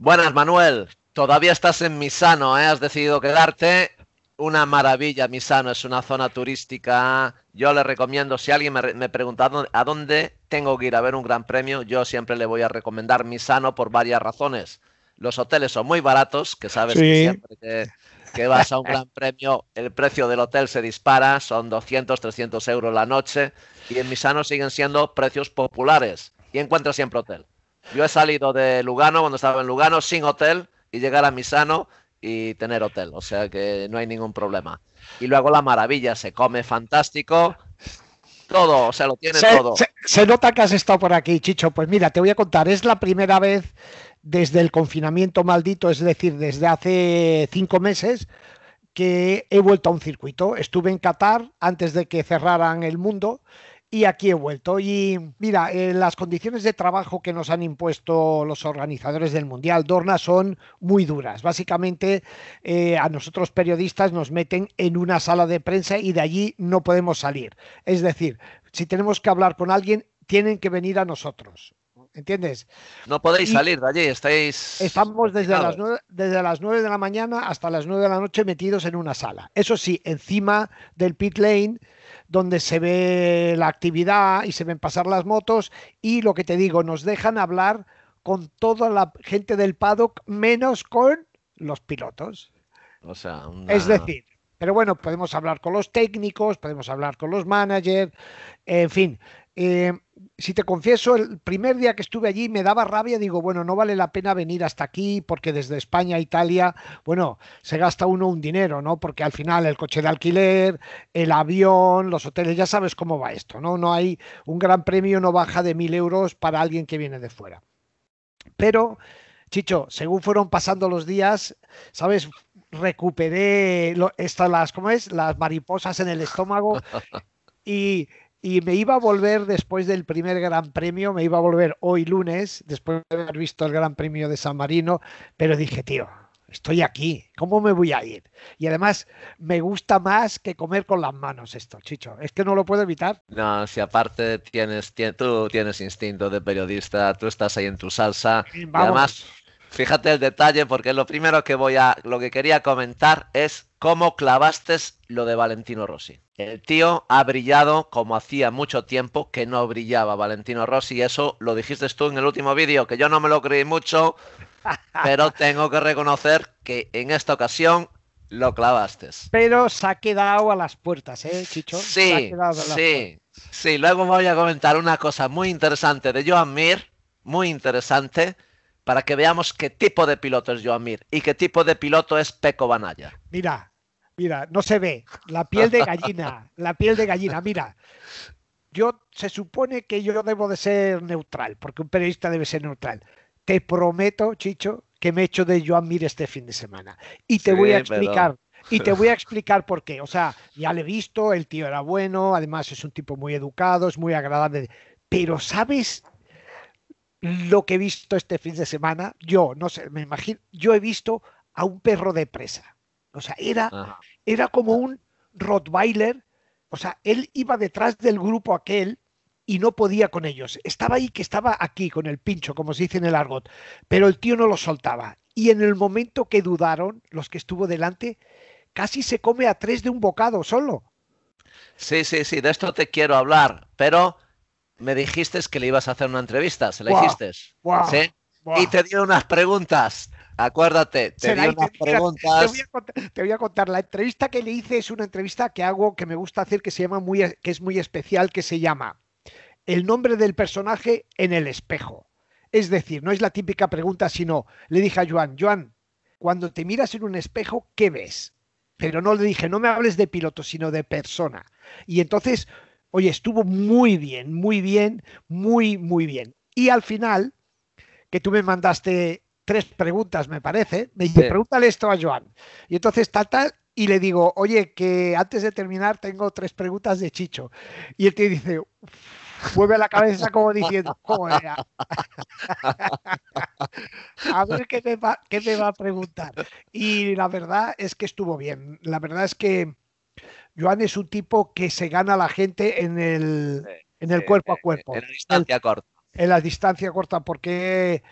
Buenas, Manuel. Todavía estás en Misano, ¿eh? Has decidido quedarte. Una maravilla, Misano. Es una zona turística. Yo le recomiendo, si alguien me, pregunta a dónde tengo que ir a ver un gran premio, yo siempre le voy a recomendar Misano por varias razones. Los hoteles son muy baratos, que sabes que siempre que, que vas a un gran premio, el precio del hotel se dispara, son 200, 300 euros la noche, y en Misano siguen siendo precios populares y encuentras siempre hotel. Yo he salido de Lugano, cuando estaba en Lugano, sin hotel y llegar a Misano y tener hotel. O sea que no hay ningún problema. Y luego la maravilla, se come fantástico. Todo, o sea, lo tiene todo. Se, se nota que has estado por aquí, Chicho. Pues mira, te voy a contar, es la primera vez desde el confinamiento maldito, es decir, desde hace cinco meses, que he vuelto a un circuito. Estuve en Qatar antes de que cerraran el mundo y aquí he vuelto. Y mira, eh, las condiciones de trabajo que nos han impuesto los organizadores del Mundial Dorna son muy duras. Básicamente, eh, a nosotros periodistas nos meten en una sala de prensa y de allí no podemos salir. Es decir, si tenemos que hablar con alguien, tienen que venir a nosotros. ¿Entiendes? No podéis salir de allí, estáis. Estamos desde las, nueve desde las 9 de la mañana hasta las 9 de la noche metidos en una sala. Eso sí, encima del pit lane, donde se ve la actividad y se ven pasar las motos y lo que te digo, nos dejan hablar con toda la gente del paddock menos con los pilotos. O sea, es decir, pero bueno, podemos hablar con los técnicos, podemos hablar con los managers, en fin. Eh, si te confieso, el primer día que estuve allí me daba rabia, digo, bueno, no vale la pena venir hasta aquí porque desde España a Italia, bueno, se gasta uno un dinero, ¿no? Porque al final el coche de alquiler, el avión, los hoteles, ya sabes cómo va esto, ¿no? No hay un gran premio, no baja de mil euros para alguien que viene de fuera. Pero, Chicho, según fueron pasando los días, ¿sabes? Recuperé estas, las, ¿cómo es? Las mariposas en el estómago y y me iba a volver después del primer Gran Premio, me iba a volver hoy lunes, después de haber visto el Gran Premio de San Marino, pero dije, tío, estoy aquí, ¿cómo me voy a ir? Y además me gusta más que comer con las manos esto, Chicho, es que no lo puedo evitar. No, si aparte tienes, tú tienes instinto de periodista, tú estás ahí en tu salsa, además Fíjate el detalle porque lo primero que voy a, lo que quería comentar es cómo clavaste lo de Valentino Rossi. El tío ha brillado como hacía mucho tiempo que no brillaba Valentino Rossi. Eso lo dijiste tú en el último vídeo, que yo no me lo creí mucho, pero tengo que reconocer que en esta ocasión lo clavaste. Pero se ha quedado a las puertas, ¿eh, Chicho? Sí, sí, sí. Luego voy a comentar una cosa muy interesante de Joan Mir, muy interesante para que veamos qué tipo de piloto es Joan Mir y qué tipo de piloto es Peco Banaya. Mira, mira, no se ve. La piel de gallina, la piel de gallina, mira. Yo se supone que yo debo de ser neutral, porque un periodista debe ser neutral. Te prometo, Chicho, que me echo hecho de Joan Mir este fin de semana. Y te voy a explicar Y te voy a explicar por qué. O sea, ya le he visto, el tío era bueno, además es un tipo muy educado, es muy agradable. Pero ¿sabes lo que he visto este fin de semana, yo, no sé, me imagino, yo he visto a un perro de presa. O sea, era, era como un Rottweiler, o sea, él iba detrás del grupo aquel y no podía con ellos. Estaba ahí que estaba aquí con el pincho, como se dice en el argot, pero el tío no lo soltaba. Y en el momento que dudaron, los que estuvo delante, casi se come a tres de un bocado solo. Sí, sí, sí, de esto te quiero hablar, pero me dijiste que le ibas a hacer una entrevista, ¿se la dijiste, hiciste? Y te dio unas preguntas. Acuérdate, te dio unas preguntas. Te voy, a contar, la entrevista que le hice es una entrevista que hago, que me gusta hacer, que se llama muy, que es muy especial, que se llama El nombre del personaje en el espejo. Es decir, no es la típica pregunta, sino le dije a Joan, Joan, cuando te miras en un espejo, ¿qué ves? Pero no le dije, no me hables de piloto, sino de persona. Y entonces Oye, estuvo muy bien, muy bien, muy, muy bien. Y al final, que tú me mandaste tres preguntas, me parece, me dice, pregúntale esto a Joan. Y entonces tal, tal, y le digo, oye, que antes de terminar tengo tres preguntas de Chicho. Y él te dice, vuelve la cabeza como diciendo, ¿cómo era? a ver qué te va, qué me va a preguntar. Y la verdad es que estuvo bien. La verdad es que Joan es un tipo que se gana a la gente en el, cuerpo a cuerpo. En la distancia corta. En la distancia corta, porque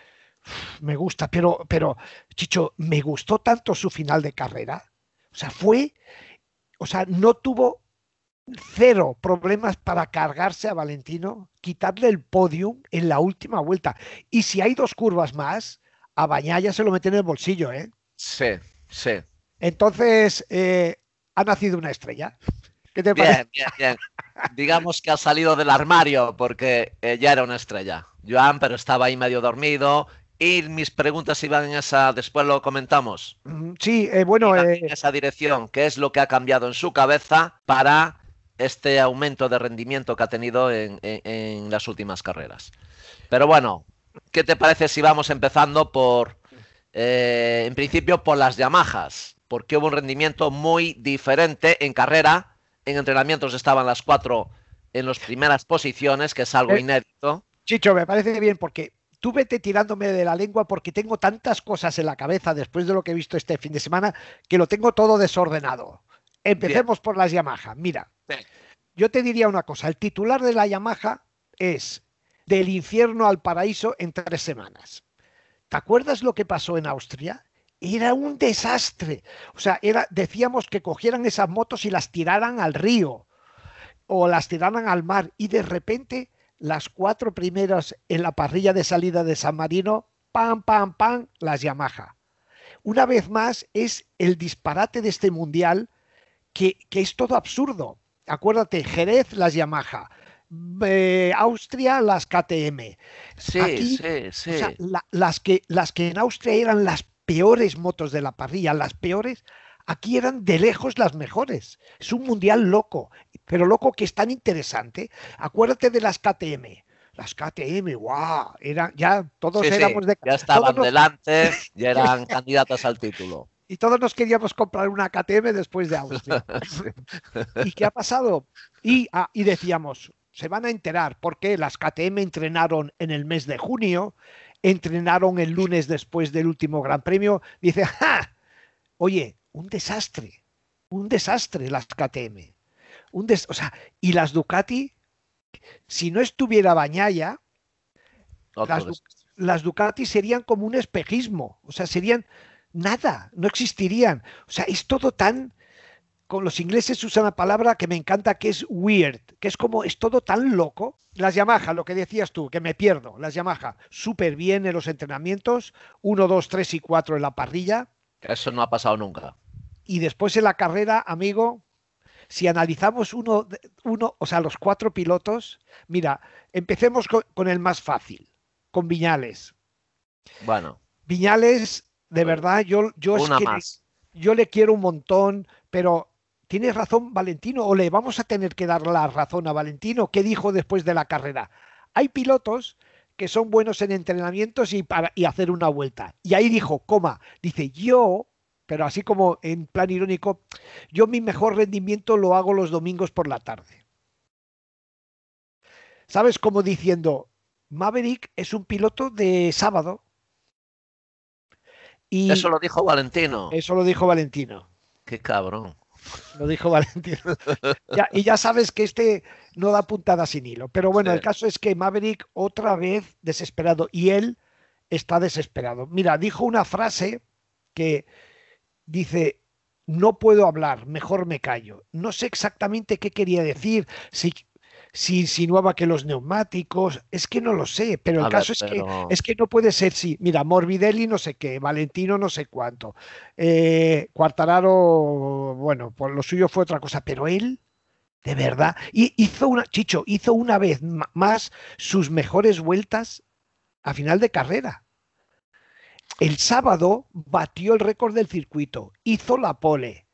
me gusta, pero, pero, Chicho, me gustó tanto su final de carrera. O sea, fue, o sea, no tuvo cero problemas para cargarse a Valentino, quitarle el podium en la última vuelta. Y si hay dos curvas más, a ya se lo mete en el bolsillo, ¿eh? Sí, sí. Entonces, eh, ha nacido una estrella. ¿Qué te parece? Bien, bien, bien. Digamos que ha salido del armario porque eh, ya era una estrella. Joan, pero estaba ahí medio dormido y mis preguntas iban en esa, después lo comentamos. Mm, sí, eh, bueno. Eh, en esa dirección, ¿qué es lo que ha cambiado en su cabeza para este aumento de rendimiento que ha tenido en, las últimas carreras? Pero bueno, ¿qué te parece si vamos empezando por, en principio, por las Yamahas? porque hubo un rendimiento muy diferente en carrera. En entrenamientos estaban las cuatro en las primeras posiciones, que es algo eh, inédito. Chicho, me parece bien porque tú vete tirándome de la lengua porque tengo tantas cosas en la cabeza después de lo que he visto este fin de semana que lo tengo todo desordenado. Empecemos por las Yamaha. Mira, yo te diría una cosa, el titular de la Yamaha es del infierno al paraíso en tres semanas. ¿Te acuerdas lo que pasó en Austria? Era un desastre. O sea, era, decíamos que cogieran esas motos y las tiraran al río o las tiraran al mar. Y de repente, las cuatro primeras en la parrilla de salida de San Marino, pam, pam, pam, las Yamaha. Una vez más, es el disparate de este mundial que, es todo absurdo. Acuérdate, Jerez, las Yamaha. Eh, Austria, las KTM. Sí, sí, sí. O sea, las, que, las que en Austria eran las peores motos de la parrilla, las peores, aquí eran de lejos las mejores. Es un mundial loco, pero loco que es tan interesante. Acuérdate de las KTM. Las KTM, wow, ya todos éramos sí, de Ya estaban delante, ya eran candidatas al título. Y todos nos queríamos comprar una KTM después de Austria. ¿Y qué ha pasado? Ah, y decíamos, se van a enterar porque las KTM entrenaron en el mes de junio, entrenaron el lunes después del último Gran Premio, dice, ¡ja! Oye, un desastre, un desastre las KTM. Un o sea, y las Ducati, si no estuviera Bañaya, las, las Ducati serían como un espejismo, o sea, serían nada, no existirían. O sea, es todo tan con los ingleses usan la palabra que me encanta, que es weird, que es como es todo tan loco. Las Yamaha, lo que decías tú, que me pierdo, las Yamaha, súper bien en los entrenamientos, Uno, dos, tres y cuatro en la parrilla. Eso no ha pasado nunca. Y después en la carrera, amigo, si analizamos uno, uno o sea, los cuatro pilotos, mira, empecemos con, el más fácil, con Viñales. Bueno. Viñales, de verdad, yo, yo, es que yo le quiero un montón, pero ¿Tienes razón Valentino o le vamos a tener que dar la razón a Valentino? ¿Qué dijo después de la carrera? Hay pilotos que son buenos en entrenamientos y, para, hacer una vuelta. Y ahí dijo, coma, dice, yo, pero así como en plan irónico, yo mi mejor rendimiento lo hago los domingos por la tarde. ¿Sabes? cómo diciendo, Maverick es un piloto de sábado. eso lo dijo Valentino. Eso lo dijo Valentino. Qué cabrón lo dijo Valentín. y ya sabes que este no da puntada sin hilo. Pero bueno, el caso es que Maverick otra vez desesperado y él está desesperado. Mira, dijo una frase que dice, no puedo hablar, mejor me callo. No sé exactamente qué quería decir, si si insinuaba que los neumáticos, es que no lo sé, pero el caso es, Que, es que no puede ser si, mira, Morbidelli no sé qué, Valentino no sé cuánto, Cuartararo, eh, bueno, por pues lo suyo fue otra cosa, pero él, de verdad, y hizo una, Chicho, hizo una vez más sus mejores vueltas a final de carrera. El sábado batió el récord del circuito, hizo la pole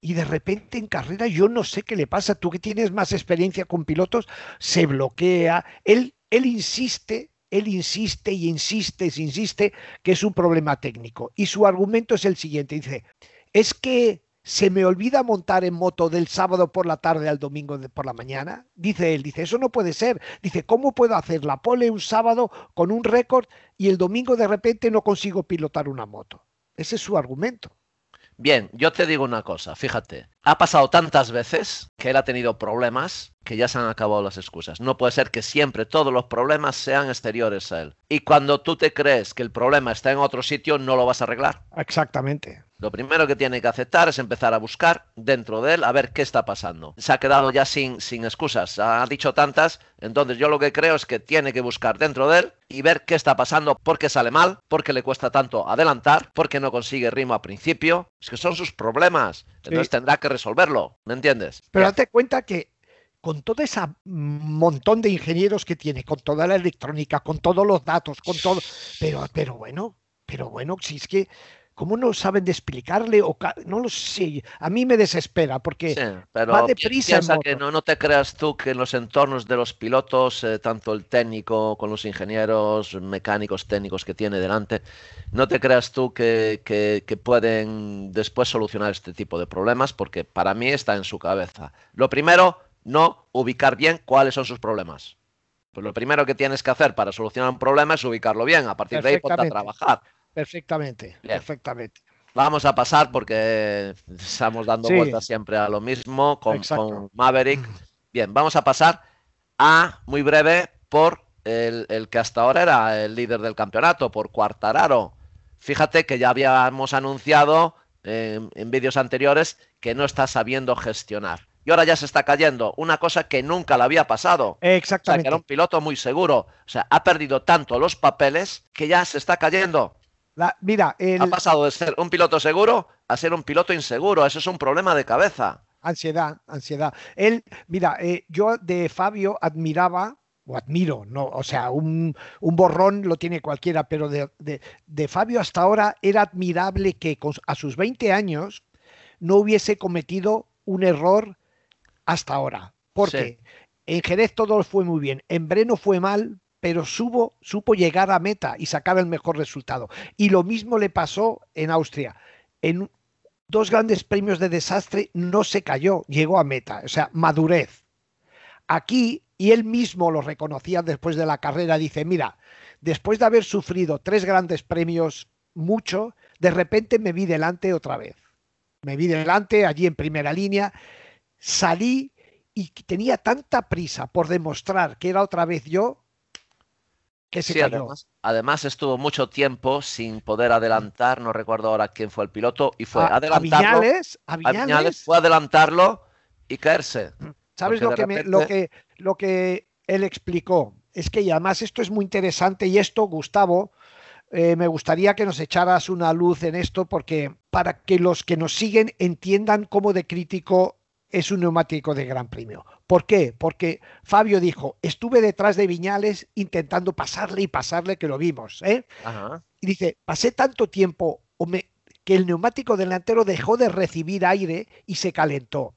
y de repente en carrera yo no sé qué le pasa, tú que tienes más experiencia con pilotos, se bloquea, él, él insiste, él insiste y insiste y insiste que es un problema técnico. Y su argumento es el siguiente, dice, es que se me olvida montar en moto del sábado por la tarde al domingo por la mañana, dice él, dice, eso no puede ser, dice, ¿cómo puedo hacer la pole un sábado con un récord y el domingo de repente no consigo pilotar una moto? Ese es su argumento. Bien, yo te digo una cosa, fíjate, ha pasado tantas veces que él ha tenido problemas que ya se han acabado las excusas. No puede ser que siempre todos los problemas sean exteriores a él. Y cuando tú te crees que el problema está en otro sitio, no lo vas a arreglar. Exactamente. Lo primero que tiene que aceptar es empezar a buscar dentro de él a ver qué está pasando. Se ha quedado ya sin, sin excusas, ha dicho tantas, entonces yo lo que creo es que tiene que buscar dentro de él y ver qué está pasando, por qué sale mal, por qué le cuesta tanto adelantar, por qué no consigue ritmo al principio. Es que son sus problemas, entonces tendrá que resolverlo, ¿me entiendes? Pero date cuenta que con todo ese montón de ingenieros que tiene, con toda la electrónica, con todos los datos, con todo... Pero, pero bueno, pero bueno, si es que ...como no saben de explicarle? O no lo sé. A mí me desespera porque va no, te creas tú que en los entornos de los pilotos, eh, tanto el técnico con los ingenieros, mecánicos, técnicos que tiene delante, no te creas tú que, pueden después solucionar este tipo de problemas porque para mí está en su cabeza. Lo primero, no ubicar bien cuáles son sus problemas. Pues lo primero que tienes que hacer para solucionar un problema es ubicarlo bien. A partir de ahí, ponte a trabajar. Perfectamente, perfectamente. Vamos a pasar porque estamos dando vueltas siempre a lo mismo con, Maverick. Mm. Bien, vamos a pasar a, muy breve, por el, que hasta ahora era el líder del campeonato, por Cuartararo. Fíjate que ya habíamos anunciado em, en vídeos anteriores que no está sabiendo gestionar. Y ahora ya se está cayendo, una cosa que nunca le había pasado. Exactamente. era un piloto muy seguro. O sea, ha perdido tanto los papeles que ya se está cayendo ha pasado de ser un piloto seguro a ser un piloto inseguro. Eso es un problema de cabeza. Ansiedad, ansiedad. Él, mira, eh, yo de Fabio admiraba o admiro, no, o sea, un, borrón lo tiene cualquiera, pero de, Fabio hasta ahora era admirable que a sus 20 años no hubiese cometido un error hasta ahora. Porque en Jerez todo fue muy bien, en Breno fue mal, pero subo, supo llegar a meta y sacar el mejor resultado. Y lo mismo le pasó en Austria. En dos grandes premios de desastre no se cayó, llegó a meta, o sea, madurez. Aquí, y él mismo lo reconocía después de la carrera, dice, mira, después de haber sufrido tres grandes premios mucho, de repente me vi delante otra vez. Me vi delante, allí en primera línea, salí y tenía tanta prisa por demostrar que era otra vez yo Además, estuvo mucho tiempo sin poder adelantar, no recuerdo ahora quién fue el piloto, y fue a, adelantarlo. adelantarlo y caerse. Mm. ¿Sabes lo que, me, lo, que, lo que él explicó? Es que además esto es muy interesante y esto, Gustavo, eh, me gustaría que nos echaras una luz en esto porque para que los que nos siguen entiendan cómo de crítico es un neumático de gran premio. ¿Por qué? Porque Fabio dijo, estuve detrás de Viñales intentando pasarle y pasarle, que lo vimos. ¿eh? Y dice, pasé tanto tiempo que el neumático delantero dejó de recibir aire y se calentó.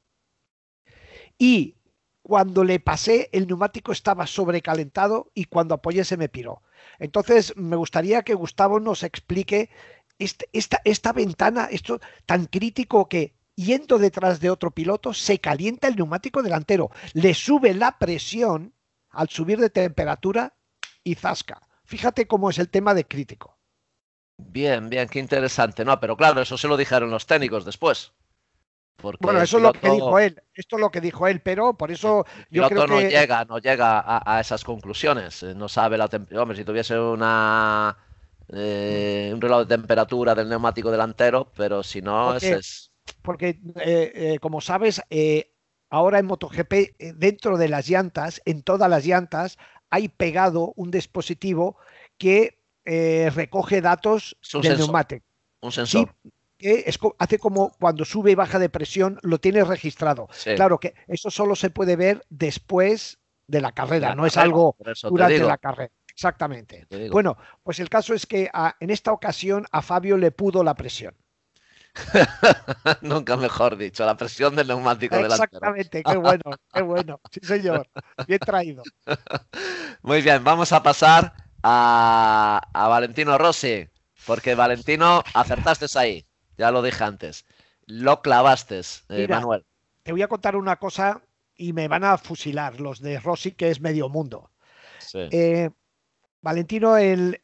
Y cuando le pasé, el neumático estaba sobrecalentado y cuando apoyé se me piró. Entonces, me gustaría que Gustavo nos explique este, esta, esta ventana, esto tan crítico que yendo detrás de otro piloto, se calienta el neumático delantero, le sube la presión al subir de temperatura y zasca. Fíjate cómo es el tema de crítico. Bien, bien, qué interesante. No, pero claro, eso se lo dijeron los técnicos después. bueno, eso es lo que dijo él, esto es lo que dijo él, pero por eso yo creo no llega, no llega a, esas conclusiones, eh, no sabe la temperatura, Hombre, si tuviese una eh, un reloj de temperatura del neumático delantero, pero si no, es, es, porque eh, eh, como sabes, eh, ahora en MotoGP, dentro de las llantas, en todas las llantas, hay pegado un dispositivo que recoge datos del sensor. neumático. Un sensor. que hace como cuando sube y baja de presión, lo tiene registrado. Claro que eso solo se puede ver después de la carrera, no es algo durante la carrera. Exactamente. Bueno, pues el caso es que ah, en esta ocasión a Fabio le pudo la presión. Nunca mejor dicho, la presión del neumático Exactamente, delantero. Exactamente, qué bueno, qué bueno. Sí, señor, bien traído. Muy bien, vamos a pasar a, Valentino Rossi, porque Valentino, acertaste ahí, ya lo dije antes. Lo clavaste, eh, Manuel. Te voy a contar una cosa y me van a fusilar los de Rossi, que es medio mundo. Eh, Valentino, el,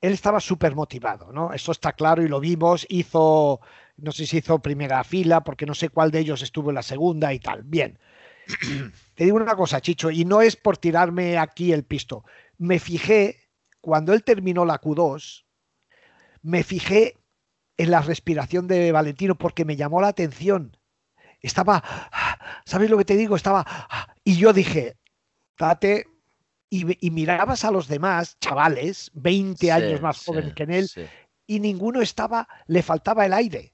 él estaba súper motivado, ¿no? Eso está claro y lo vimos. Hizo no sé si hizo primera fila, porque no sé cuál de ellos estuvo en la segunda y tal. Bien. Te digo una cosa, Chicho, y no es por tirarme aquí el pisto. Me fijé, cuando él terminó la Q2, me fijé en la respiración de Valentino porque me llamó la atención. Estaba, ¿sabes lo que te digo? Estaba, y yo dije, date, y, mirabas a los demás, chavales, 20 años más jóvenes que en él, y ninguno estaba, le faltaba el aire.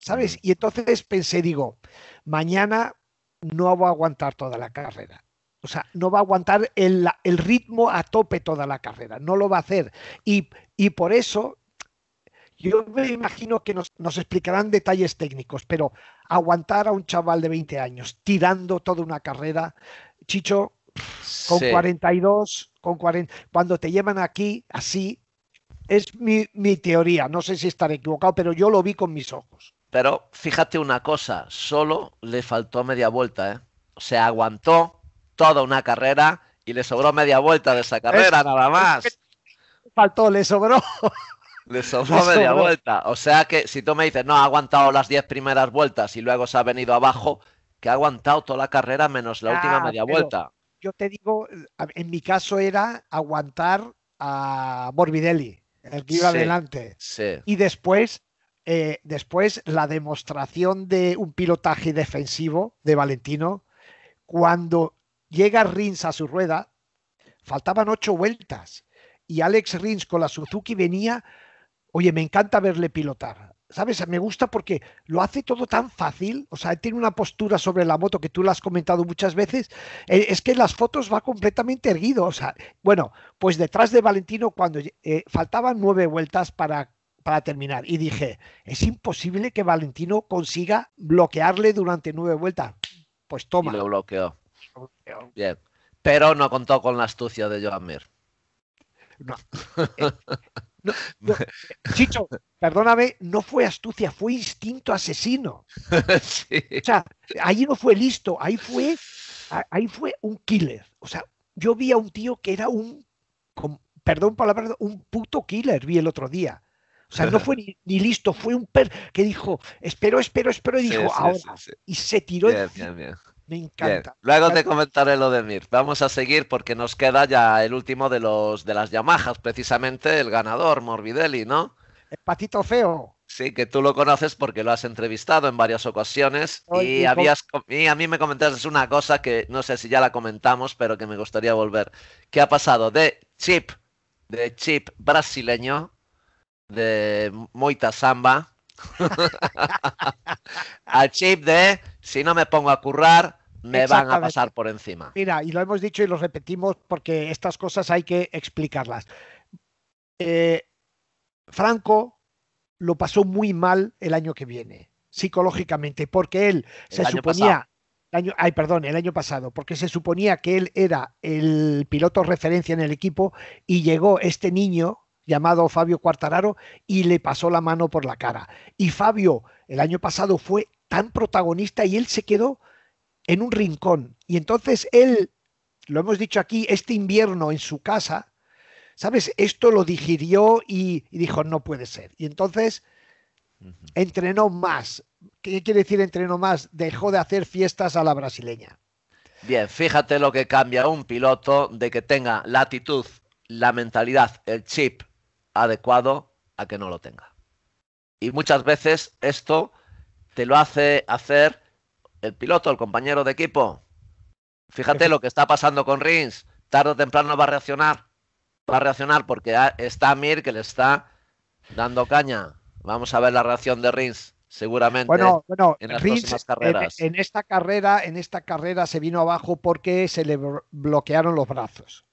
¿sabes? Y entonces pensé, digo, mañana no va a aguantar toda la carrera. O sea, no va a aguantar el, ritmo a tope toda la carrera, no lo va a hacer. Y, por eso yo me imagino que nos, explicarán detalles técnicos, pero aguantar a un chaval de 20 años tirando toda una carrera, Chicho, con 42, con 40, cuando te llevan aquí así, es mi, mi, teoría, no sé si estaré equivocado, pero yo lo vi con mis ojos. Pero fíjate una cosa, solo le faltó media vuelta, ¿eh? Se aguantó toda una carrera y le sobró media vuelta de esa carrera, nada más. Faltó, le sobró. Le sobró media vuelta. O sea que si tú me dices, no, ha aguantado las 10 primeras vueltas y luego se ha venido abajo, que ha aguantado toda la carrera menos la última ah, media vuelta. Yo te digo, en mi caso era aguantar a Morbidelli, el que iba adelante. Y después eh, después la demostración de un pilotaje defensivo de Valentino, cuando llega Rins a su rueda, faltaban ocho vueltas y Alex Rins con la Suzuki venía, oye, me encanta verle pilotar. ¿Sabes? Me gusta porque lo hace todo tan fácil, o sea, tiene una postura sobre la moto que tú la has comentado muchas veces, eh, es que en las fotos va completamente erguido, o sea, bueno, pues detrás de Valentino cuando eh, faltaban nueve vueltas para para terminar. Y dije, es imposible que Valentino consiga bloquearle durante nueve vueltas. Pues toma. lo bloqueó. Pero no contó con la astucia de Joan Mir. Eh, Chicho, perdóname, no fue astucia, fue instinto asesino. O sea, ahí no fue listo, ahí fue, ahí fue un killer. O sea, yo vi a un tío que era un, perdón por la palabra, un puto killer, vi el otro día. O sea, no fue ni, listo, fue un perro que dijo, espero, espero, espero, y dijo, ahora. y se tiró. Me encanta. Luego te comentaré lo de Mir. Vamos a seguir porque nos queda ya el último de los de las Yamahas, precisamente el ganador, Morbidelli, ¿no? El patito feo. Sí, que tú lo conoces porque lo has entrevistado en varias ocasiones y, habías, a mí me comentaste una cosa que no sé si ya la comentamos, pero que me gustaría volver. ¿Qué ha pasado de Chip, de Chip brasileño, de Moita Samba al chip de si no me pongo a currar, me van a pasar por encima. Mira, y lo hemos dicho y lo repetimos porque estas cosas hay que explicarlas. Eh, Franco lo pasó muy mal el año que viene, psicológicamente, porque él se suponía... año, ay, perdón, el año pasado, porque se suponía que él era el piloto referencia en el equipo y llegó este niño llamado Fabio Cuartararo y le pasó la mano por la cara. Y Fabio el año pasado fue tan protagonista y él se quedó en un rincón. Y entonces él, lo hemos dicho aquí, este invierno en su casa, ¿sabes? Esto lo digirió y, dijo, no puede ser. Y entonces entrenó más. ¿Qué quiere decir entrenó más? Dejó de hacer fiestas a la brasileña. Bien, fíjate lo que cambia un piloto de que tenga la actitud, la mentalidad, el chip adecuado a que no lo tenga. Y muchas veces esto te lo hace hacer el piloto, el compañero de equipo. Fíjate lo que está pasando con Rins. Tarde o temprano va a reaccionar. Va a reaccionar porque está Mir que le está dando caña. Vamos a ver la reacción de Rins seguramente bueno, en las carreras. en, esta carrera, en esta carrera se vino abajo porque se le bloquearon los brazos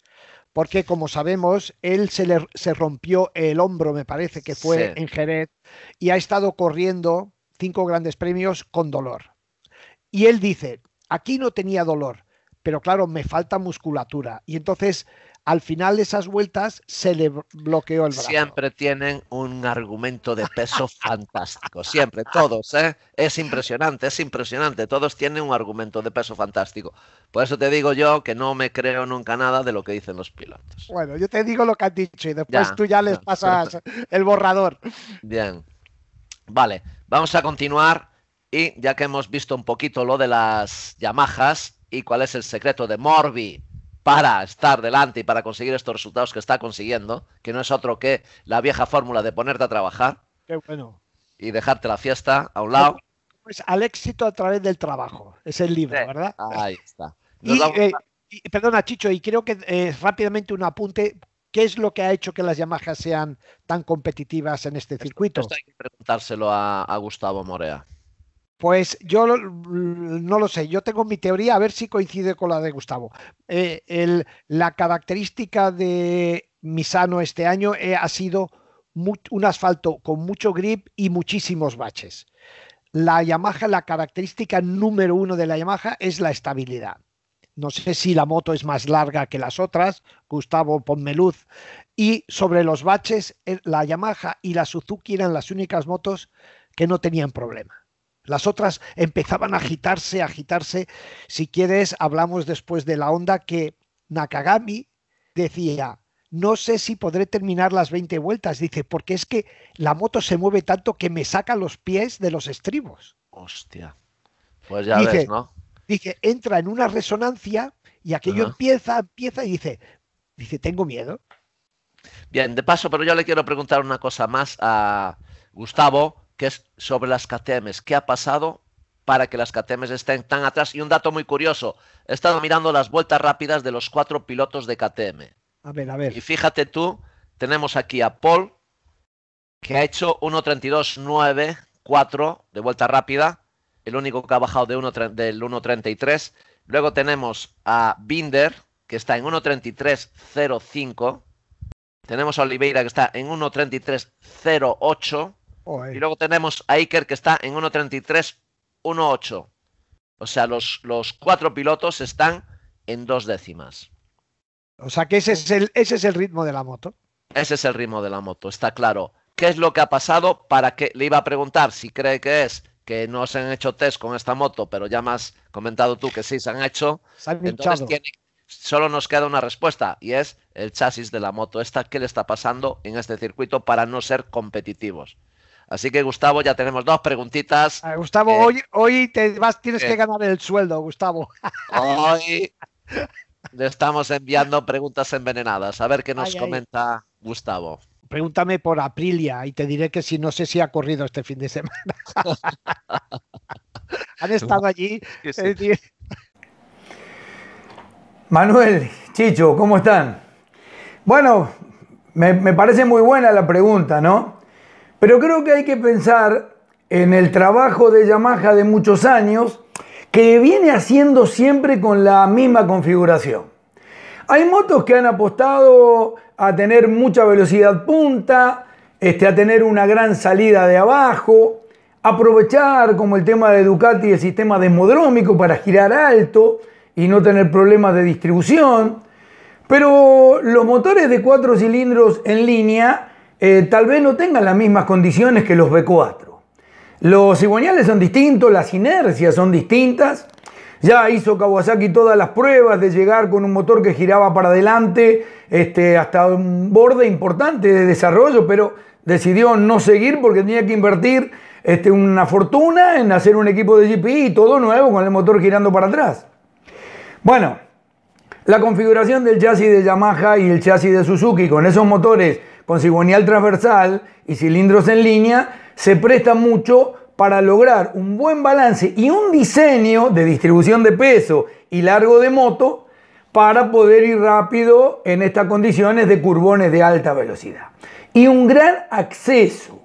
porque como sabemos, él se, le, se rompió el hombro, me parece que fue en Jerez, y ha estado corriendo cinco grandes premios con dolor. Y él dice, aquí no tenía dolor, pero claro, me falta musculatura. Y entonces al final de esas vueltas se le bloqueó el brazo. Siempre tienen un argumento de peso fantástico, siempre, todos, ¿eh? Es impresionante, es impresionante, todos tienen un argumento de peso fantástico. Por eso te digo yo que no me creo nunca nada de lo que dicen los pilotos. Bueno, yo te digo lo que han dicho y después tú ya les pasas el borrador. Bien. Vale, vamos a continuar y ya que hemos visto un poquito lo de las Yamahas y cuál es el secreto de Morbi para estar delante y para conseguir estos resultados que está consiguiendo, que no es otro que la vieja fórmula de ponerte a trabajar. Y dejarte la fiesta a un lado. Pues al éxito a través del trabajo. Es el libro, ¿verdad? Ahí está. Eh, y, perdona, Chicho, y creo que eh, rápidamente un apunte. ¿Qué es lo que ha hecho que las Yamaha sean tan competitivas en este circuito? Esto hay que preguntárselo a Gustavo Morea. Pues yo no lo sé, yo tengo mi teoría, a ver si coincide con la de Gustavo. Eh, la característica de Misano este año eh, ha sido un asfalto con mucho grip y muchísimos baches. La Yamaha, la característica número uno de la Yamaha es la estabilidad. No sé si la moto es más larga que las otras, Gustavo, ponme luz. Y sobre los baches, eh, la Yamaha y la Suzuki eran las únicas motos que no tenían problema las otras empezaban a agitarse, a agitarse. Si quieres, hablamos después de la onda que Nakagami decía, no sé si podré terminar las 20 vueltas, dice, porque es que la moto se mueve tanto que me saca los pies de los estribos. Hostia. Pues ya ves, ¿no? Dice, entra en una resonancia y aquello empieza, empieza y dice, dice, tengo miedo. Bien, de paso, pero yo le quiero preguntar una cosa más a Gustavo, que es sobre las KTMs. ¿Qué ha pasado para que las KTMs estén tan atrás? Y un dato muy curioso, he estado mirando las vueltas rápidas de los cuatro pilotos de KTM. A ver, a ver. Y fíjate tú, tenemos aquí a Paul, que ha hecho 1.32.9.4 de vuelta rápida, el único que ha bajado de del 1.33. Luego tenemos a Binder, que está en 1.33.05. Tenemos a Oliveira, que está en 1.33.08 y luego tenemos a Iker que está en 1.33-1.8. O sea, los, cuatro pilotos están en dos décimas. O sea que ese es, el, ritmo de la moto. Ese es el ritmo de la moto, está claro. ¿Qué es lo que ha pasado? Para que le iba a preguntar si cree que es que no se han hecho test con esta moto, pero ya me has comentado tú que sí se han hecho. Entonces tiene, solo nos queda una respuesta y es el chasis de la moto esta. ¿Qué le está pasando en este circuito para no ser competitivos? Así que, Gustavo, ya tenemos dos preguntitas. Ah, Gustavo, eh, hoy, hoy te vas, tienes eh. que ganar el sueldo, Gustavo. Hoy le estamos enviando preguntas envenenadas. A ver qué nos comenta Gustavo. Pregúntame por Aprilia y te diré que si no sé si ha corrido este fin de semana. Han estado allí. Eh, Manuel, Chicho, ¿cómo están? Bueno, me parece muy buena la pregunta, ¿no? Pero creo que hay que pensar en el trabajo de Yamaha de muchos años que viene haciendo siempre con la misma configuración. Hay motos que han apostado a tener mucha velocidad punta, este, a tener una gran salida de abajo, aprovechar como el tema de Ducati el sistema desmodrómico para girar alto y no tener problemas de distribución. Pero los motores de cuatro cilindros en línea eh, tal vez no tengan las mismas condiciones que los B4. Los cigüeñales son distintos, las inercias son distintas. Ya hizo Kawasaki todas las pruebas de llegar con un motor que giraba para adelante este, hasta un borde importante de desarrollo, pero decidió no seguir porque tenía que invertir este, una fortuna en hacer un equipo de y todo nuevo con el motor girando para atrás. Bueno, la configuración del chasis de Yamaha y el chasis de Suzuki con esos motores con cigüeñal transversal y cilindros en línea, se presta mucho para lograr un buen balance y un diseño de distribución de peso y largo de moto para poder ir rápido en estas condiciones de curbones de alta velocidad. Y un gran acceso.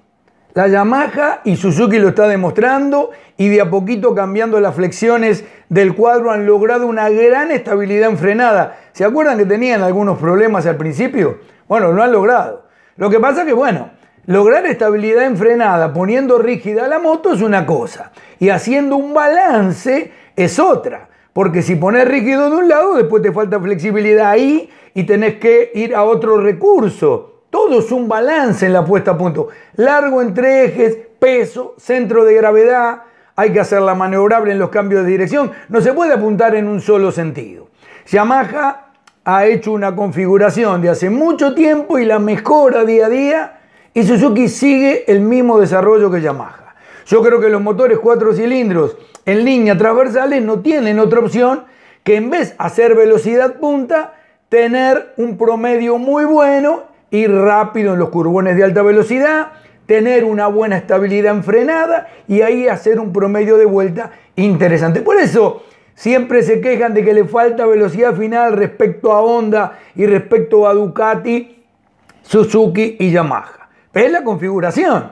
La Yamaha y Suzuki lo está demostrando y de a poquito cambiando las flexiones del cuadro han logrado una gran estabilidad en frenada. ¿Se acuerdan que tenían algunos problemas al principio? Bueno, lo han logrado. Lo que pasa que, bueno, lograr estabilidad enfrenada poniendo rígida la moto es una cosa y haciendo un balance es otra. Porque si pones rígido de un lado, después te falta flexibilidad ahí y tenés que ir a otro recurso. Todo es un balance en la puesta a punto. Largo entre ejes, peso, centro de gravedad. Hay que hacerla maniobrable en los cambios de dirección. No se puede apuntar en un solo sentido. Yamaha ha hecho una configuración de hace mucho tiempo y la mejora día a día y Suzuki sigue el mismo desarrollo que Yamaha. Yo creo que los motores cuatro cilindros en línea transversales no tienen otra opción que en vez de hacer velocidad punta, tener un promedio muy bueno, y rápido en los curbones de alta velocidad, tener una buena estabilidad en frenada y ahí hacer un promedio de vuelta interesante. Por eso Siempre se quejan de que le falta velocidad final respecto a Honda y respecto a Ducati, Suzuki y Yamaha. Pero es la configuración.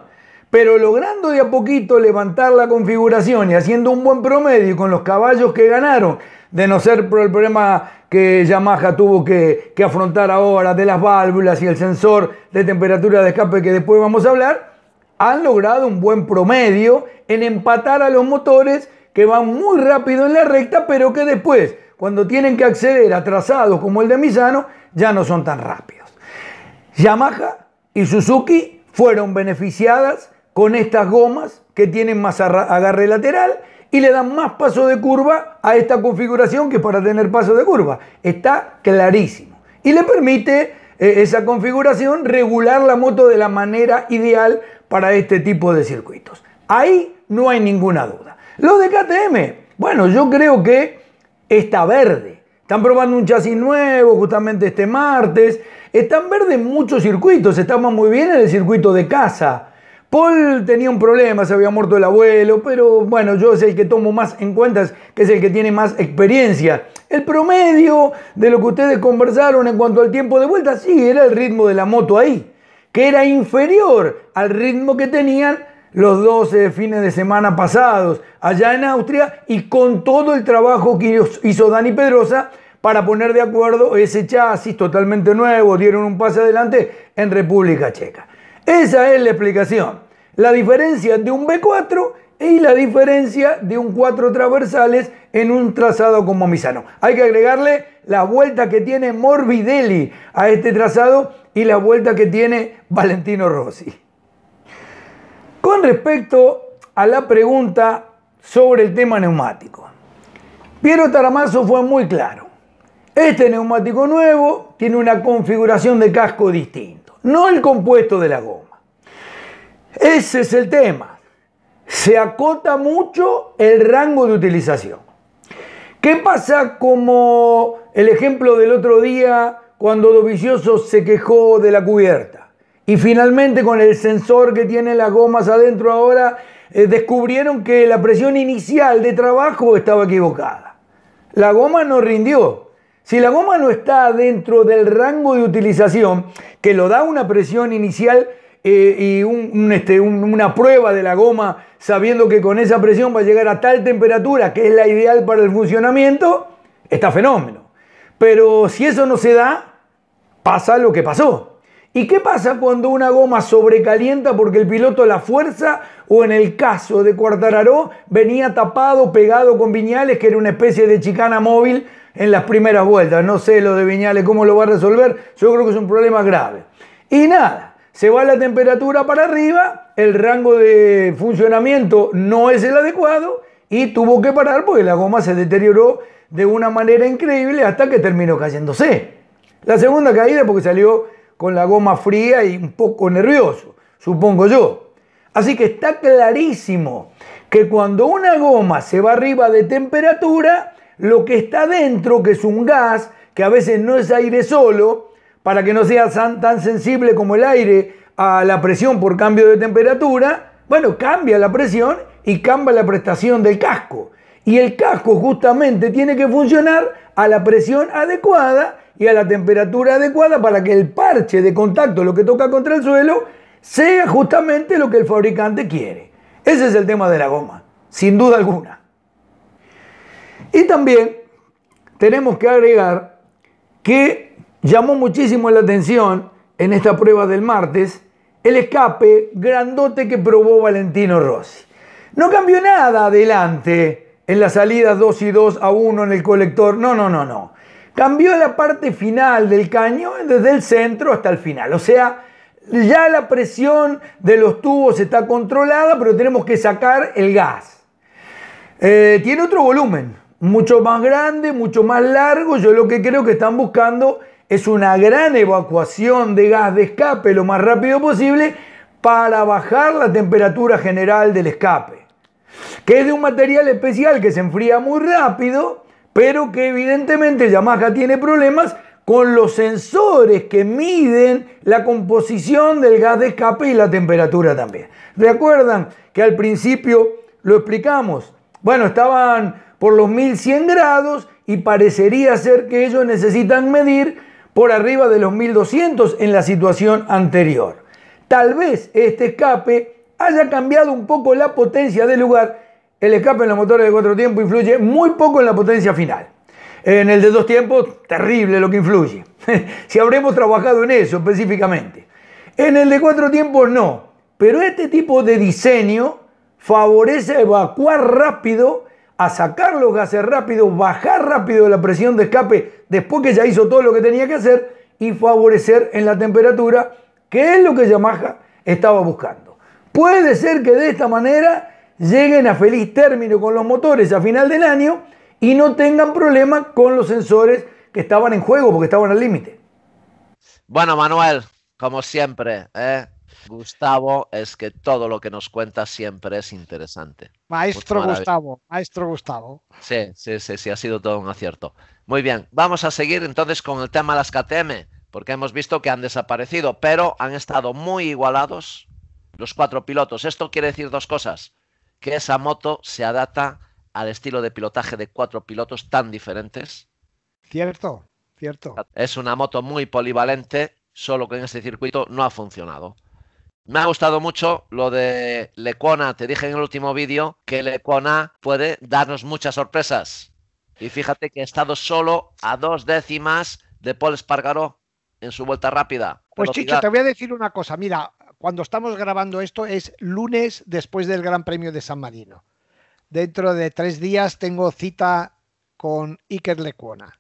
Pero logrando de a poquito levantar la configuración y haciendo un buen promedio con los caballos que ganaron, de no ser por el problema que Yamaha tuvo que, que afrontar ahora de las válvulas y el sensor de temperatura de escape que después vamos a hablar, han logrado un buen promedio en empatar a los motores que van muy rápido en la recta, pero que después, cuando tienen que acceder a trazados como el de Misano, ya no son tan rápidos. Yamaha y Suzuki fueron beneficiadas con estas gomas que tienen más agarre lateral y le dan más paso de curva a esta configuración que para tener paso de curva. Está clarísimo. Y le permite eh, esa configuración regular la moto de la manera ideal para este tipo de circuitos. Ahí no hay ninguna duda. Los de KTM, bueno, yo creo que está verde. Están probando un chasis nuevo justamente este martes. Están verde muchos circuitos. Estaban muy bien en el circuito de casa. Paul tenía un problema, se había muerto el abuelo, pero bueno, yo es el que tomo más en cuenta, que es el que tiene más experiencia. El promedio de lo que ustedes conversaron en cuanto al tiempo de vuelta, sí, era el ritmo de la moto ahí, que era inferior al ritmo que tenían los 12 fines de semana pasados allá en Austria y con todo el trabajo que hizo Dani Pedrosa para poner de acuerdo ese chasis totalmente nuevo, dieron un pase adelante en República Checa. Esa es la explicación. La diferencia de un B4 y la diferencia de un 4 transversales en un trazado como Misano. Hay que agregarle la vuelta que tiene Morbidelli a este trazado y la vuelta que tiene Valentino Rossi. Con respecto a la pregunta sobre el tema neumático, Piero Taramazo fue muy claro. Este neumático nuevo tiene una configuración de casco distinto, no el compuesto de la goma. Ese es el tema. Se acota mucho el rango de utilización. ¿Qué pasa como el ejemplo del otro día cuando Dovicioso se quejó de la cubierta? Y finalmente con el sensor que tiene las gomas adentro ahora, eh, descubrieron que la presión inicial de trabajo estaba equivocada. La goma no rindió. Si la goma no está dentro del rango de utilización que lo da una presión inicial eh, y este, una prueba de la goma sabiendo que con esa presión va a llegar a tal temperatura que es la ideal para el funcionamiento, está fenómeno. Pero si eso no se da, pasa lo que pasó. ¿Y qué pasa cuando una goma sobrecalienta porque el piloto la fuerza o en el caso de Cuartararo venía tapado, pegado con Viñales, que era una especie de chicana móvil en las primeras vueltas? No sé lo de Viñales, cómo lo va a resolver, yo creo que es un problema grave. Y nada, se va la temperatura para arriba, el rango de funcionamiento no es el adecuado y tuvo que parar porque la goma se deterioró de una manera increíble hasta que terminó cayéndose. La segunda caída porque salió con la goma fría y un poco nervioso, supongo yo. Así que está clarísimo que cuando una goma se va arriba de temperatura, lo que está dentro, que es un gas, que a veces no es aire solo, para que no sea tan sensible como el aire a la presión por cambio de temperatura, bueno, cambia la presión y cambia la prestación del casco. Y el casco justamente tiene que funcionar a la presión adecuada y a la temperatura adecuada para que el parche de contacto, lo que toca contra el suelo, sea justamente lo que el fabricante quiere. Ese es el tema de la goma, sin duda alguna. Y también tenemos que agregar que llamó muchísimo la atención en esta prueba del martes el escape grandote que probó Valentino Rossi. No cambió nada adelante en las salidas 2 y 2 a 1 en el colector. No, no, no, no. Cambió la parte final del caño desde el centro hasta el final. O sea, ya la presión de los tubos está controlada, pero tenemos que sacar el gas. Eh, tiene otro volumen, mucho más grande, mucho más largo. Yo lo que creo que están buscando es una gran evacuación de gas de escape lo más rápido posible para bajar la temperatura general del escape que es de un material especial que se enfría muy rápido, pero que evidentemente Yamaha tiene problemas con los sensores que miden la composición del gas de escape y la temperatura también. ¿Recuerdan que al principio lo explicamos? Bueno, estaban por los 1100 grados y parecería ser que ellos necesitan medir por arriba de los 1200 en la situación anterior. Tal vez este escape haya cambiado un poco la potencia del lugar, el escape en los motores de cuatro tiempos influye muy poco en la potencia final. En el de dos tiempos, terrible lo que influye. si habremos trabajado en eso específicamente. En el de cuatro tiempos no. Pero este tipo de diseño favorece evacuar rápido, a sacar los gases rápido, bajar rápido la presión de escape después que ya hizo todo lo que tenía que hacer y favorecer en la temperatura, que es lo que Yamaha estaba buscando. Puede ser que de esta manera lleguen a feliz término con los motores a final del año y no tengan problemas con los sensores que estaban en juego porque estaban al límite. Bueno, Manuel, como siempre, ¿eh? Gustavo, es que todo lo que nos cuenta siempre es interesante. Maestro Gustavo, maestro Gustavo. Sí, sí, sí, sí, ha sido todo un acierto. Muy bien, vamos a seguir entonces con el tema de las KTM, porque hemos visto que han desaparecido, pero han estado muy igualados los cuatro pilotos. Esto quiere decir dos cosas, que esa moto se adapta al estilo de pilotaje de cuatro pilotos tan diferentes. Cierto, cierto. Es una moto muy polivalente, solo que en este circuito no ha funcionado. Me ha gustado mucho lo de Lecona. Te dije en el último vídeo que Lecona puede darnos muchas sorpresas. Y fíjate que ha estado solo a dos décimas de Paul Espargaró en su vuelta rápida. Pues Chicho, te voy a decir una cosa. Mira, cuando estamos grabando esto es lunes después del Gran Premio de San Marino. Dentro de tres días tengo cita con Iker Lecuona.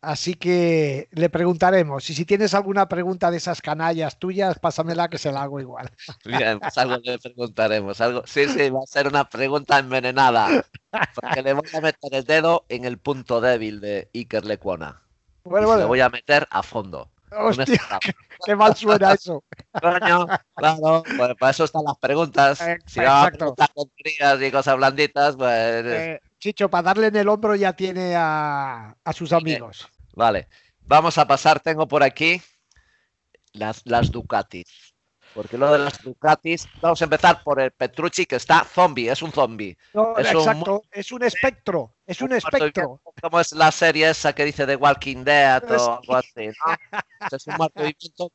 Así que le preguntaremos. Y si tienes alguna pregunta de esas canallas tuyas, pásamela que se la hago igual. Bien, pues algo le preguntaremos. Algo... Sí, sí, va a ser una pregunta envenenada. Porque le voy a meter el dedo en el punto débil de Iker Lecuona. Bueno, bueno. Se voy a meter a fondo. Hostia, qué, mal suena eso. Coño, claro, pues para eso están las preguntas. Eh, si va a con y cosas blanditas, pues. Eh, eh, Chicho, para darle en el hombro ya tiene a, sus amigos. Vale, vamos a pasar. Tengo por aquí las, las Ducatis. Porque lo de las Ducatis, vamos a empezar por el Petrucci, que está zombie, es un zombie. No, exacto, es un espectro, es un espectro. Como es la serie esa que dice The Walking Dead o algo así, pues Es un marco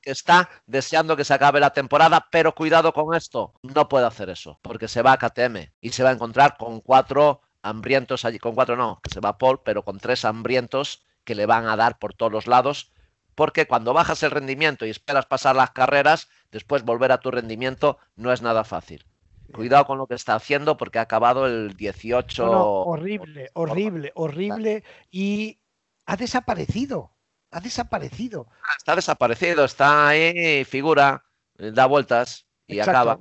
que está deseando que se acabe la temporada, pero cuidado con esto, no puede hacer eso, porque se va a KTM y se va a encontrar con cuatro hambrientos allí, con cuatro no, que se va Paul, pero con tres hambrientos que le van a dar por todos lados porque cuando bajas el rendimiento y esperas pasar las carreras, después volver a tu rendimiento no es nada fácil. Cuidado con lo que está haciendo porque ha acabado el 18. horrible, horrible, horrible y ha desaparecido. Ha desaparecido. Ah, está desaparecido, está ahí, figura, eh, da vueltas y acaba.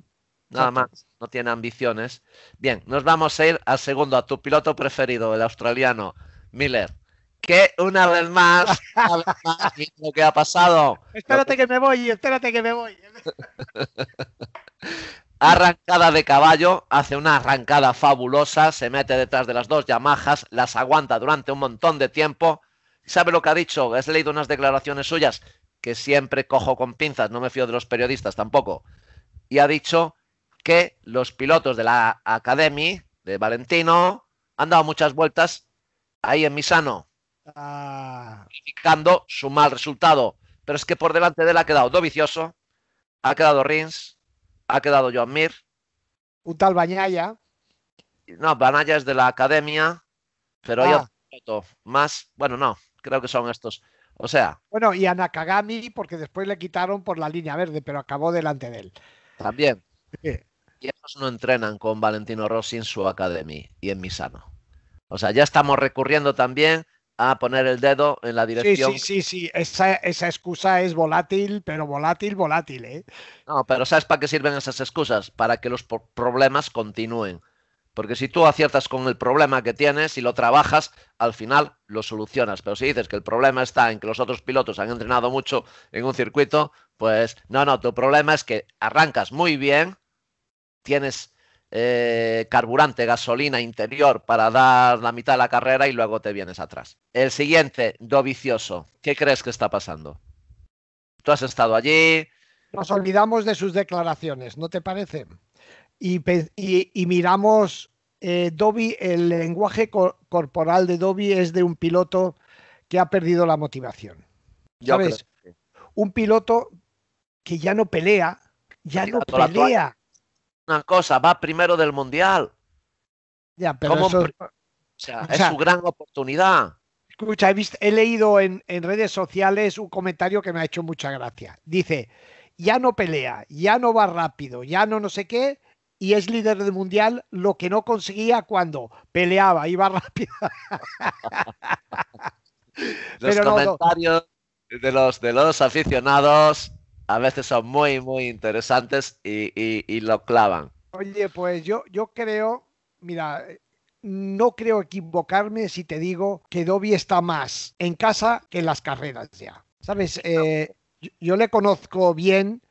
Nada más, no tiene ambiciones. Bien, nos vamos a ir al segundo, a tu piloto preferido, el australiano, Miller que una vez más, lo que ha pasado. Espérate que me voy, espérate que me voy. Arrancada de caballo, hace una arrancada fabulosa, se mete detrás de las dos Yamahas, las aguanta durante un montón de tiempo. ¿Sabe lo que ha dicho? has leído unas declaraciones suyas que siempre cojo con pinzas, no me fío de los periodistas tampoco. Y ha dicho que los pilotos de la Academy de Valentino han dado muchas vueltas ahí en Misano, Ah. su mal resultado. Pero es que por delante de él ha quedado Dovicioso, ha quedado Rins, ha quedado Joan Mir. Un tal Bañaya. No, Banaya es de la academia, pero yo hay ah. otro más. Bueno, no, creo que son estos. O sea. Bueno, y a Nakagami, porque después le quitaron por la línea verde, pero acabó delante de él. También. Y ellos no entrenan con Valentino Rossi en su academia y en Misano. O sea, ya estamos recurriendo también a poner el dedo en la dirección. Sí, sí, sí, Esa, esa excusa es volátil, pero volátil, volátil. ¿eh? No, pero ¿sabes para qué sirven esas excusas? Para que los problemas continúen. Porque si tú aciertas con el problema que tienes y lo trabajas, al final lo solucionas. Pero si dices que el problema está en que los otros pilotos han entrenado mucho en un circuito, pues no, no, tu problema es que arrancas muy bien, tienes eh, carburante, gasolina interior para dar la mitad de la carrera y luego te vienes atrás. El siguiente, vicioso. ¿Qué crees que está pasando? Tú has estado allí. Nos olvidamos de sus declaraciones, ¿no te parece? Y, miramos, eh, el lenguaje corporal de Dobby es de un piloto que ha perdido la motivación. Un piloto que ya no pelea, ya no pelea una cosa, va primero del mundial. Ya, pero es su gran oportunidad. Escucha, he, leído en, redes sociales un comentario que me ha hecho mucha gracia. Dice, ya no pelea, ya no va rápido, ya no no sé qué, y es líder del mundial, lo que no conseguía cuando peleaba, iba rápido. Los comentarios De, los, de los aficionados a veces son muy, muy interesantes y, lo clavan. Oye, pues yo, yo creo, mira, no creo equivocarme si te digo que Dobby está más en casa que en las carreras ya. Sabes, eh, yo, le conozco bien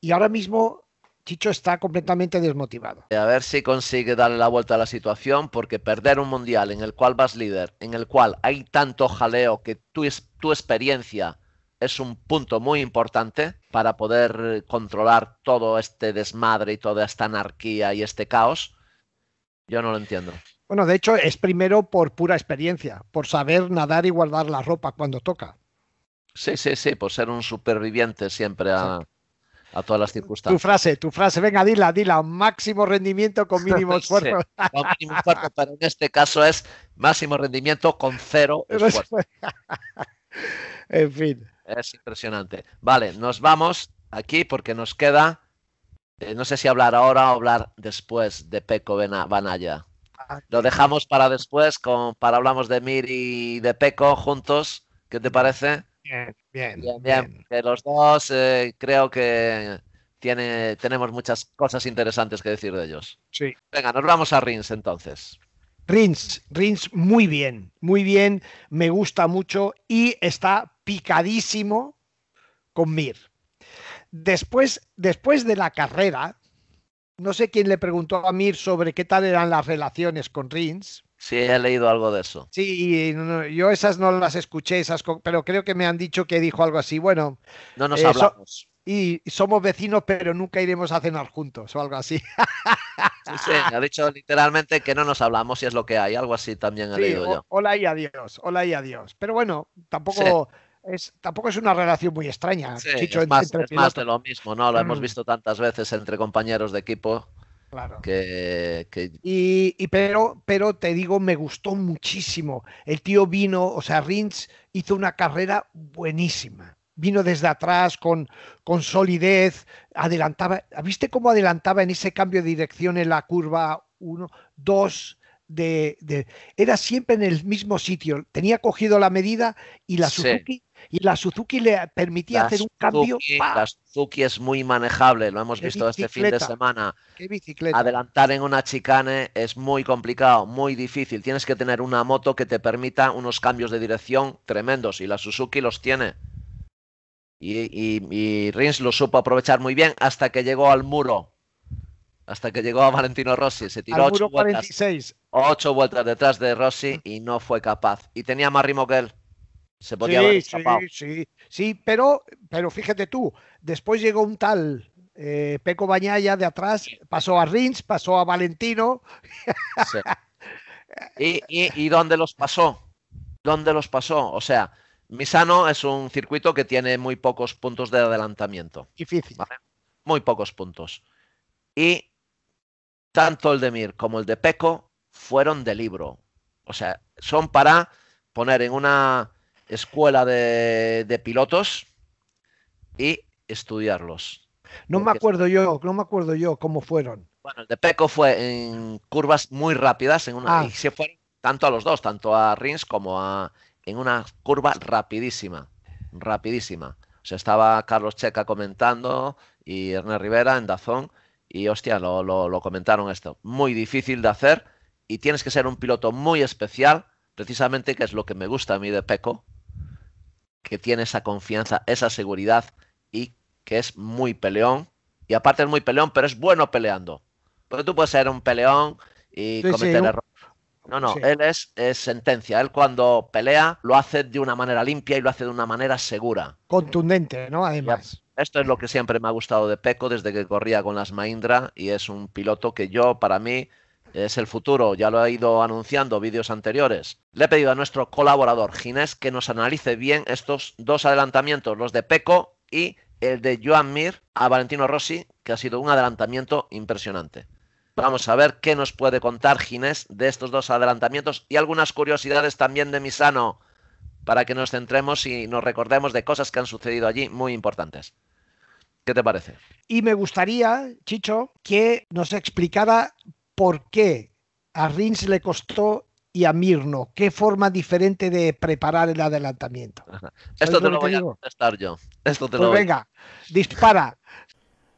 y ahora mismo Chicho está completamente desmotivado. A ver si consigue darle la vuelta a la situación, porque perder un mundial en el cual vas líder, en el cual hay tanto jaleo que tu experiencia es un punto muy importante para poder controlar todo este desmadre y toda esta anarquía y este caos. Yo no lo entiendo. Bueno, de hecho es primero por pura experiencia, por saber nadar y guardar la ropa cuando toca. Sí, sí, sí, por ser un superviviente siempre a, todas las circunstancias. Tu frase, tu frase, venga, dila, dila, máximo rendimiento con mínimo esfuerzo. mínimo esfuerzo, pero en este caso es máximo rendimiento con cero esfuerzo. en fin. Es impresionante. Vale, nos vamos aquí porque nos queda. Eh, no sé si hablar ahora o hablar después de Peco Banaya. Lo dejamos para después, para hablamos de Mir y de Peco juntos. ¿Qué te parece? Bien, bien. bien, los dos eh, creo que tiene, tenemos muchas cosas interesantes que decir de ellos. Sí. Venga, nos vamos a Rins entonces. Rins, Rins muy bien, muy bien, me gusta mucho y está picadísimo con Mir. Después, después de la carrera, no sé quién le preguntó a Mir sobre qué tal eran las relaciones con Rins. Sí, he leído algo de eso. Sí, yo esas no las escuché, esas, pero creo que me han dicho que dijo algo así. Bueno, no nos eh, hablamos. y somos vecinos, pero nunca iremos a cenar juntos o algo así. Sí, ha dicho literalmente que no nos hablamos y es lo que hay, algo así también he leído yo. Hola y adiós, hola y adiós. Pero bueno, tampoco tampoco es una relación muy extraña. es, más, de lo mismo, ¿no? Lo hemos mm. visto tantas veces entre compañeros de equipo. Que, Y, pero, pero te digo, me gustó muchísimo. El tío vino, o sea, Rins hizo una carrera buenísima. Vino desde atrás con, con solidez, adelantaba. ¿Viste cómo adelantaba en ese cambio de dirección en la curva 1, 2? De, era siempre en el mismo sitio, tenía cogido la medida y la Suzuki y la Suzuki le permitía hacer un cambio. La Suzuki es muy manejable, lo hemos visto este fin de semana. Adelantar en una chicane es muy complicado, muy difícil. Tienes que tener una moto que te permita unos cambios de dirección tremendos y la Suzuki los tiene. Y, Rins lo supo aprovechar muy bien hasta que llegó al muro. Hasta que llegó a Valentino Rossi. Se tiró ocho vueltas, vueltas detrás de Rossi mm. y no fue capaz. Y tenía más ritmo sí, Sí, sí, pero, pero fíjate tú, después llegó un tal eh, Peco Bañaya de atrás, pasó a Rins, pasó a Valentino. ¿Y, dónde los pasó? ¿Dónde los pasó? O sea, Misano es un circuito que tiene muy pocos puntos de adelantamiento. Difícil. Muy pocos puntos. Y tanto el de Mir como el de Peco fueron de libro. O sea, son para poner en una escuela de, pilotos y estudiarlos. No me acuerdo yo, no me acuerdo yo cómo fueron. Bueno, el de Peco fue en curvas muy rápidas, en una, ah. y se fueron tanto a los dos, tanto a Rins como a en una curva rapidísima, rapidísima. O sea, estaba Carlos Checa comentando y Hernán Rivera en Dazón y hostia, lo, lo, comentaron esto. Muy difícil de hacer y tienes que ser un piloto muy especial, precisamente que es lo que me gusta a mí de Peco, que tiene esa confianza, esa seguridad y que es muy peleón. Y aparte es muy peleón, pero es bueno peleando. Porque tú puedes ser un peleón y cometer error. errores. No, no, él es, es, sentencia. Él cuando pelea lo hace de una manera limpia y lo hace de una manera segura. Contundente, ¿no? Además. esto es lo que siempre me ha gustado de Peco desde que corría con las Maindra, y es un piloto que yo, para mí, es el futuro, ya lo ha ido anunciando vídeos anteriores. Le he pedido a nuestro colaborador Ginés que nos analice bien estos dos adelantamientos, los de Peco y el de Joan Mir a Valentino Rossi, que ha sido un adelantamiento impresionante. Vamos a ver qué nos puede contar Ginés de estos dos adelantamientos y algunas curiosidades también de Misano para que nos centremos y nos recordemos de cosas que han sucedido allí muy importantes. ¿Qué te parece? Y me gustaría, Chicho, que nos explicara por qué a Rins le costó y a Mirno. Qué forma diferente de preparar el adelantamiento. Esto te lo, voy a contestar yo. Esto te pues lo venga, dispara.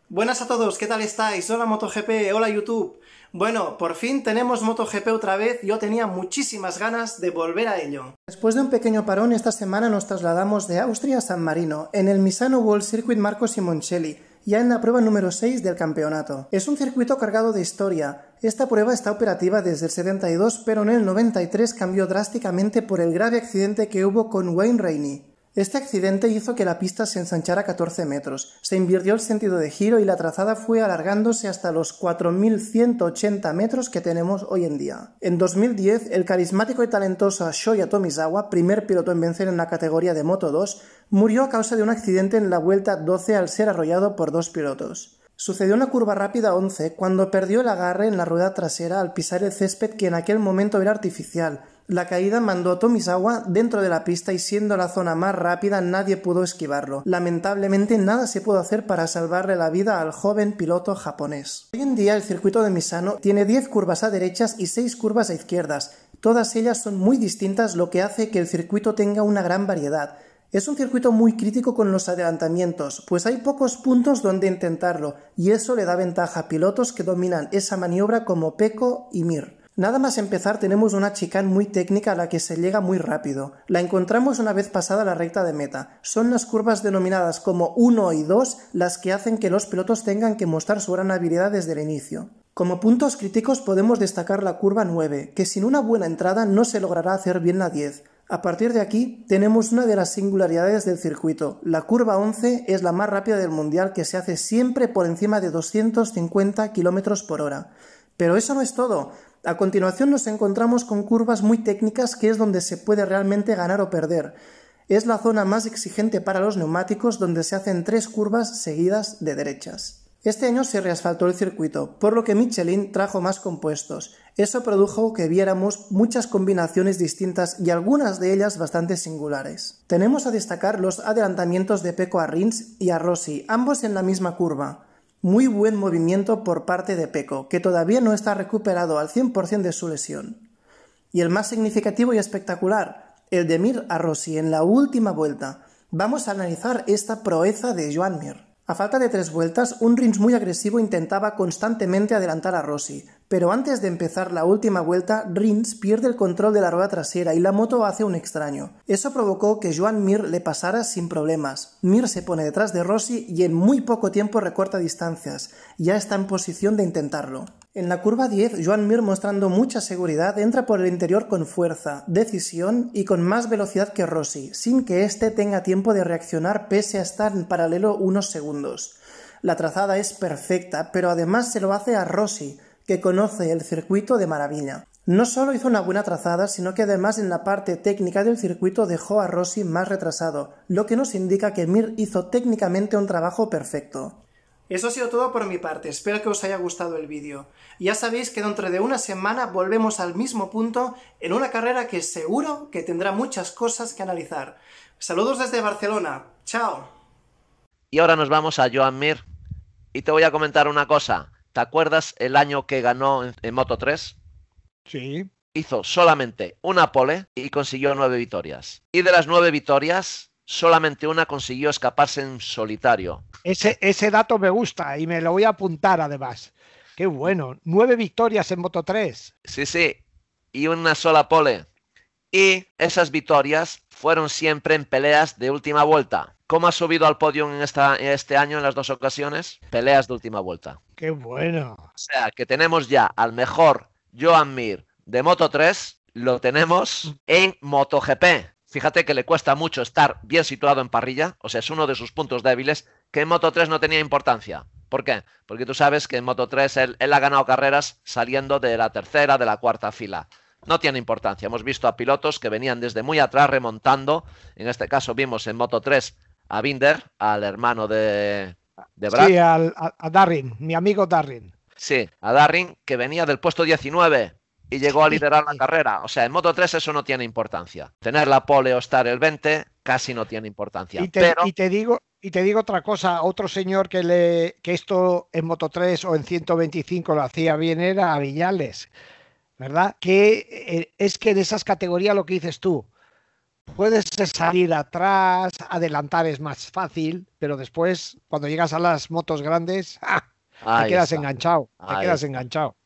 Buenas a todos, ¿qué tal estáis? Hola MotoGP, hola YouTube. Bueno, por fin tenemos MotoGP otra vez, yo tenía muchísimas ganas de volver a ello. Después de un pequeño parón, esta semana nos trasladamos de Austria a San Marino, en el Misano World Circuit Marco Simoncelli, ya en la prueba número 6 del campeonato. Es un circuito cargado de historia. Esta prueba está operativa desde el 72, pero en el 93 cambió drásticamente por el grave accidente que hubo con Wayne Rainey. Este accidente hizo que la pista se ensanchara 14 metros, se invirtió el sentido de giro y la trazada fue alargándose hasta los 4.180 metros que tenemos hoy en día. En 2010, el carismático y talentoso Shoya Tomizawa, primer piloto en vencer en la categoría de Moto 2, murió a causa de un accidente en la vuelta 12 al ser arrollado por dos pilotos. Sucedió una curva rápida 11 cuando perdió el agarre en la rueda trasera al pisar el césped que en aquel momento era artificial, la caída mandó a dentro de la pista y siendo la zona más rápida nadie pudo esquivarlo. Lamentablemente nada se pudo hacer para salvarle la vida al joven piloto japonés. Hoy en día el circuito de Misano tiene 10 curvas a derechas y 6 curvas a izquierdas. Todas ellas son muy distintas lo que hace que el circuito tenga una gran variedad. Es un circuito muy crítico con los adelantamientos, pues hay pocos puntos donde intentarlo, y eso le da ventaja a pilotos que dominan esa maniobra como Peco y Mir. Nada más empezar tenemos una chicane muy técnica a la que se llega muy rápido. La encontramos una vez pasada la recta de meta. Son las curvas denominadas como 1 y 2 las que hacen que los pilotos tengan que mostrar su gran habilidad desde el inicio. Como puntos críticos podemos destacar la curva 9, que sin una buena entrada no se logrará hacer bien la 10. A partir de aquí tenemos una de las singularidades del circuito. La curva 11 es la más rápida del mundial que se hace siempre por encima de 250 km por hora. Pero eso no es todo. A continuación nos encontramos con curvas muy técnicas que es donde se puede realmente ganar o perder. Es la zona más exigente para los neumáticos donde se hacen tres curvas seguidas de derechas. Este año se reasfaltó el circuito, por lo que Michelin trajo más compuestos. Eso produjo que viéramos muchas combinaciones distintas y algunas de ellas bastante singulares. Tenemos a destacar los adelantamientos de Peco a Rins y a Rossi, ambos en la misma curva. Muy buen movimiento por parte de Peco, que todavía no está recuperado al 100% de su lesión. Y el más significativo y espectacular, el de Mir a Rossi en la última vuelta. Vamos a analizar esta proeza de Joan Mir. A falta de tres vueltas, un Rins muy agresivo intentaba constantemente adelantar a Rossi, pero antes de empezar la última vuelta, Rins pierde el control de la rueda trasera y la moto hace un extraño. Eso provocó que Joan Mir le pasara sin problemas. Mir se pone detrás de Rossi y en muy poco tiempo recorta distancias. Ya está en posición de intentarlo. En la curva 10, Joan Mir, mostrando mucha seguridad, entra por el interior con fuerza, decisión y con más velocidad que Rossi, sin que éste tenga tiempo de reaccionar pese a estar en paralelo unos segundos. La trazada es perfecta, pero además se lo hace a Rossi, que conoce el circuito de maravilla. No solo hizo una buena trazada, sino que además en la parte técnica del circuito dejó a Rossi más retrasado, lo que nos indica que Mir hizo técnicamente un trabajo perfecto. Eso ha sido todo por mi parte, espero que os haya gustado el vídeo. Ya sabéis que dentro de una semana volvemos al mismo punto en una carrera que seguro que tendrá muchas cosas que analizar. Saludos desde Barcelona, chao. Y ahora nos vamos a Joan Mir y te voy a comentar una cosa. ¿Te acuerdas el año que ganó en, Moto 3? Sí. Hizo solamente una pole y consiguió nueve victorias. Y de las nueve victorias, solamente una consiguió escaparse en solitario. Ese, ese dato me gusta y me lo voy a apuntar además. Qué bueno. Nueve victorias en Moto 3. Sí, sí. Y una sola pole. Y esas victorias fueron siempre en peleas de última vuelta. ¿Cómo ha subido al podio en, esta, en este año en las dos ocasiones? Peleas de última vuelta. ¡Qué bueno! O sea, que tenemos ya al mejor Joan Mir de Moto 3, lo tenemos en MotoGP. Fíjate que le cuesta mucho estar bien situado en parrilla, o sea, es uno de sus puntos débiles, que en Moto 3 no tenía importancia. ¿Por qué? Porque tú sabes que en Moto 3 él, ha ganado carreras saliendo de la tercera, de la cuarta fila no tiene importancia. Hemos visto a pilotos que venían desde muy atrás remontando. En este caso vimos en Moto 3 a Binder, al hermano de, Sí, a, a, mi amigo Darin. Sí, a Darin, que venía del puesto 19 y llegó a liderar la carrera. O sea, en Moto 3 eso no tiene importancia. Tener la pole o estar el 20 casi no tiene importancia. Y te, digo, y te digo otra cosa, otro señor que, le, que esto en Moto 3 o en 125 lo hacía bien era a ¿verdad? Que eh, es que de esas categorías lo que dices tú, Puedes salir atrás, adelantar es más fácil, pero después, cuando llegas a las motos grandes, ah, te quedas enganchado, te quedas enganchado.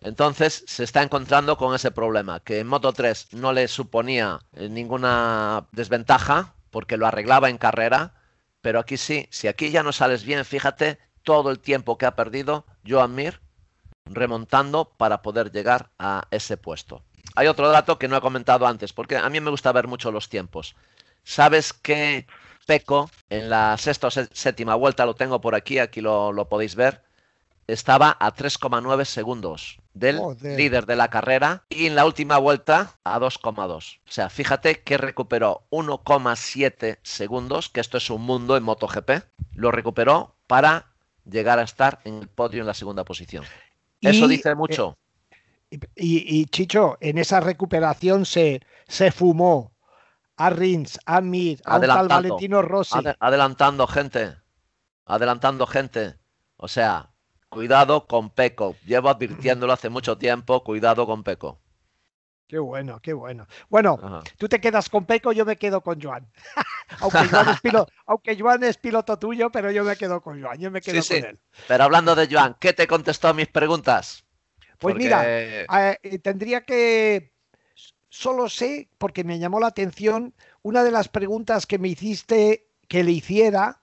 Entonces se está encontrando con ese problema, que en Moto 3 no le suponía eh, ninguna desventaja porque lo arreglaba en carrera, pero aquí sí, si aquí ya no sales bien, fíjate todo el tiempo que ha perdido Joan Mir remontando para poder llegar a ese puesto hay otro dato que no he comentado antes, porque a mí me gusta ver mucho los tiempos. ¿Sabes qué Peco en la sexta o séptima vuelta, lo tengo por aquí, aquí lo, podéis ver, estaba a 3,9 segundos del líder de la carrera y en la última vuelta a 2,2. O sea, fíjate que recuperó 1,7 segundos, que esto es un mundo en MotoGP, lo recuperó para llegar a estar en el podio en la segunda posición. Eso dice mucho. Eh, y, Chicho, en esa recuperación se, se fumó a Rins, a Mid, a un Valentino Rossi. adelantando gente, adelantando gente. O sea, cuidado con Peco. Llevo advirtiéndolo hace mucho tiempo, cuidado con Peco. Qué bueno, qué bueno. Bueno, tú te quedas con Peco, yo me quedo con Joan. aunque, Joan es piloto, tuyo, pero yo me quedo con Joan, yo me quedo con él. Pero hablando de Joan, ¿qué te contestó a mis preguntas? Pues mira, eh, eh, tendría que... Solo sé, porque me llamó la atención, una de las preguntas que me hiciste que le hiciera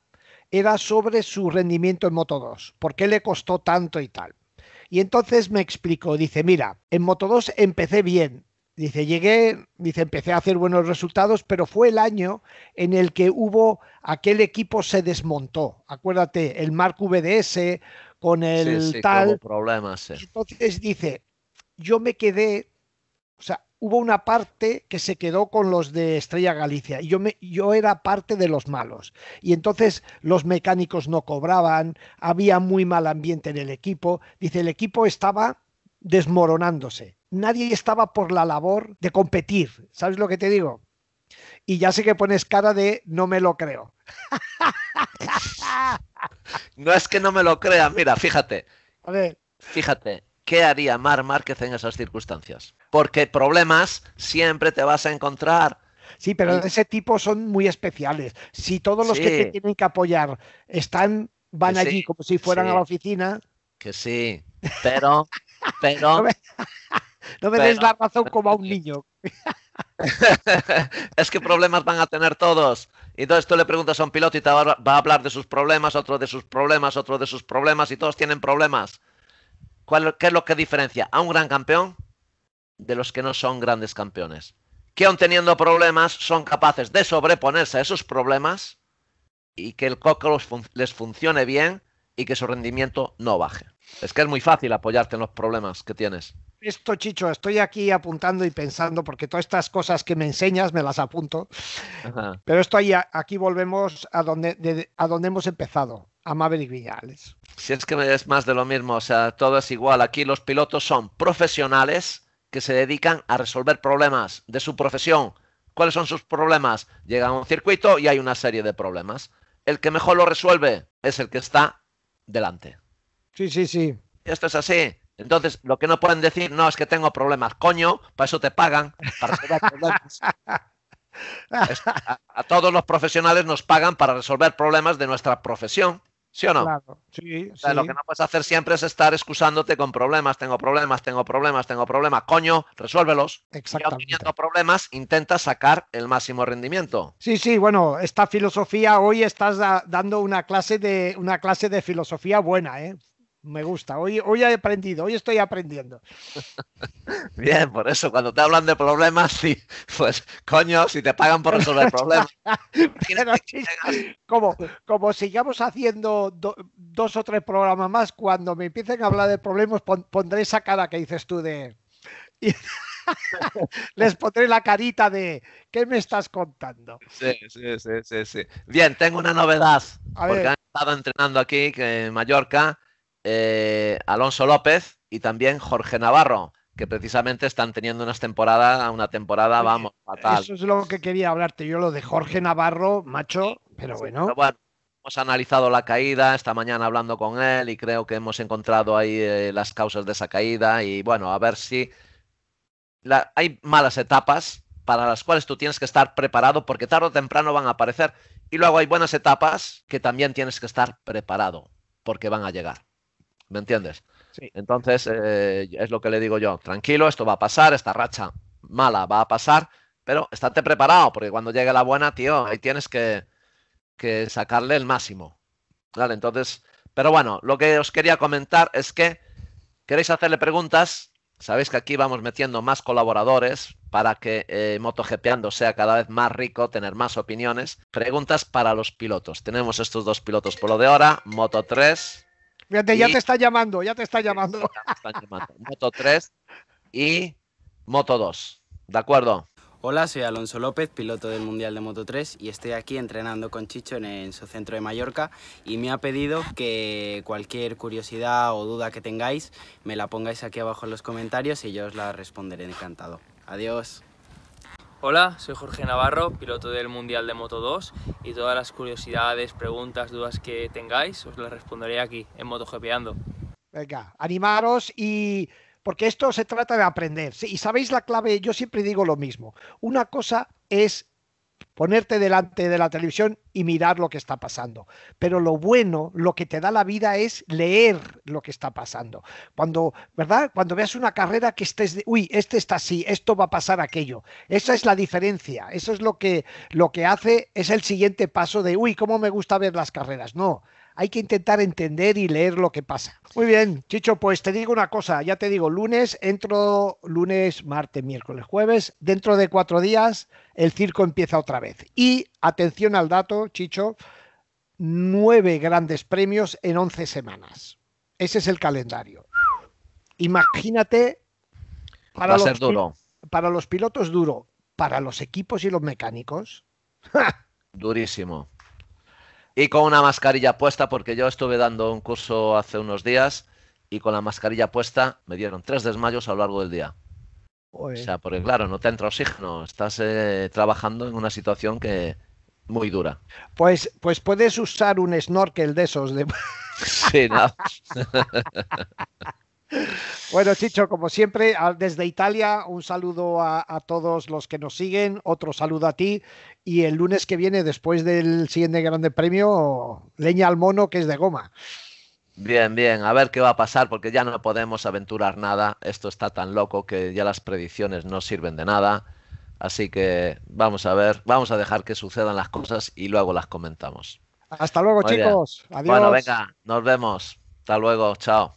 era sobre su rendimiento en Moto 2, por qué le costó tanto y tal. Y entonces me explicó, dice, mira, en Moto 2 empecé bien, Dice, llegué, dice, empecé a hacer buenos resultados, pero fue el año en el que hubo, aquel equipo se desmontó. Acuérdate, el Mark VDS con el tal. Entonces dice, yo me quedé, o sea, hubo una parte que se quedó con los de Estrella Galicia y yo, me, yo era parte de los malos. Y entonces los mecánicos no cobraban, había muy mal ambiente en el equipo. Dice, el equipo estaba desmoronándose. Nadie estaba por la labor de competir. ¿Sabes lo que te digo? Y ya sé que pones cara de no me lo creo. No es que no me lo crea, mira, fíjate. Fíjate, ¿qué haría Mar Márquez en esas circunstancias? Porque problemas siempre te vas a encontrar. Sí, pero de ese tipo son muy especiales. Si todos los que te tienen que apoyar están, van allí como si fueran a la oficina. Que sí, pero, no me, des la razón como a un niño. es que problemas van a tener todos. Y entonces tú le preguntas a un piloto y te va, a hablar de sus problemas, otro de sus problemas, otro de sus problemas, y todos tienen problemas. ¿Qué es lo que diferencia a un gran campeón de los que no son grandes campeones? Que aún teniendo problemas son capaces de sobreponerse a esos problemas y que el coco les funcione bien y que su rendimiento no baje. Es que es muy fácil apoyarte en los problemas que tienes esto, Chicho, estoy aquí apuntando y pensando, porque todas estas cosas que me enseñas me las apunto. Pero esto aquí volvemos a donde, hemos empezado, a Maverick Villales. Si es que es más de lo mismo, o sea, todo es igual. Aquí los pilotos son profesionales que se dedican a resolver problemas de su profesión. ¿Cuáles son sus problemas? Llega a un circuito y hay una serie de problemas. El que mejor lo resuelve es el que está delante. Sí, sí, sí. Esto es así. Entonces, lo que no pueden decir, no, es que tengo problemas, coño, para eso te pagan, para resolver problemas. a, todos los profesionales nos pagan para resolver problemas de nuestra profesión, ¿sí o no? Claro, sí, Lo que no puedes hacer siempre es estar excusándote con problemas, tengo problemas, tengo problemas, tengo problemas, coño, resuélvelos. Exactamente. Y problemas, intenta sacar el máximo rendimiento. Sí, sí, bueno, esta filosofía hoy estás dando una clase de, una clase de filosofía buena, ¿eh? me gusta. Hoy, hoy he aprendido, hoy estoy aprendiendo. Bien, por eso cuando te hablan de problemas, pues coño, si te pagan por resolver problemas. como, como sigamos haciendo dos o tres programas más, cuando me empiecen a hablar de problemas, pondré esa cara que dices tú de... les pondré la carita de ¿qué me estás contando? Sí, sí, sí, sí. Bien, tengo una novedad. porque han estado entrenando aquí en Mallorca eh, Alonso López y también Jorge Navarro, que precisamente están teniendo unas temporadas, una temporada, vamos, fatal. Eso es lo que quería hablarte yo, lo de Jorge Navarro, macho, pero bueno. hemos analizado la caída esta mañana hablando con él y creo que hemos encontrado ahí eh, las causas de esa caída y bueno, a ver si hay malas etapas para las cuales tú tienes que estar preparado porque tarde o temprano van a aparecer y luego hay buenas etapas que también tienes que estar preparado porque van a llegar. ¿Me entiendes? Sí. Entonces, eh, es lo que le digo yo. Tranquilo, esto va a pasar, esta racha mala va a pasar, pero estate preparado, porque cuando llegue la buena, tío, ahí tienes que, sacarle el máximo. Vale, entonces, pero bueno, lo que os quería comentar es que queréis hacerle preguntas. Sabéis que aquí vamos metiendo más colaboradores para que eh, MotoGPando sea cada vez más rico, tener más opiniones. Preguntas para los pilotos. Tenemos estos dos pilotos por lo de ahora, Moto 3, ya te está llamando, ya te está llamando. Moto 3 y Moto 2. ¿De acuerdo? Hola, soy Alonso López, piloto del Mundial de Moto 3 y estoy aquí entrenando con Chicho en, su centro de Mallorca y me ha pedido que cualquier curiosidad o duda que tengáis me la pongáis aquí abajo en los comentarios y yo os la responderé encantado. Adiós. Hola, soy Jorge Navarro, piloto del Mundial de Moto 2 y todas las curiosidades, preguntas, dudas que tengáis os las responderé aquí en MotoGPando. Venga, animaros y porque esto se trata de aprender. y sabéis la clave, yo siempre digo lo mismo. Una cosa es ponerte delante de la televisión y mirar lo que está pasando. Pero lo bueno, lo que te da la vida es leer lo que está pasando. Cuando, ¿verdad? Cuando veas una carrera que estés, de, uy, este está así, esto va a pasar aquello. Esa es la diferencia. Eso es lo que, lo que hace, es el siguiente paso de, uy, cómo me gusta ver las carreras. No, hay que intentar entender y leer lo que pasa. Muy bien, Chicho, pues te digo una cosa, ya te digo, lunes entro, lunes, martes, miércoles, jueves, dentro de cuatro días el circo empieza otra vez. Y atención al dato, Chicho, nueve grandes premios en once semanas. Ese es el calendario. Imagínate para duro. Para los pilotos duro, para los equipos y los mecánicos. Durísimo y con una mascarilla puesta, porque yo estuve dando un curso hace unos días y con la mascarilla puesta me dieron tres desmayos a lo largo del día. O sea, porque claro, no te entra oxígeno, estás eh, trabajando en una situación que muy dura. Pues, pues puedes usar un snorkel de esos. De... sí, Bueno, Chicho, como siempre, desde Italia, un saludo a, todos los que nos siguen, otro saludo a ti. Y el lunes que viene, después del siguiente Grande Premio, leña al mono que es de goma. Bien, bien, a ver qué va a pasar, porque ya no podemos aventurar nada. Esto está tan loco que ya las predicciones no sirven de nada. Así que vamos a ver, vamos a dejar que sucedan las cosas y luego las comentamos. Hasta luego, chicos. Adiós. Bueno, venga, nos vemos. Hasta luego, chao.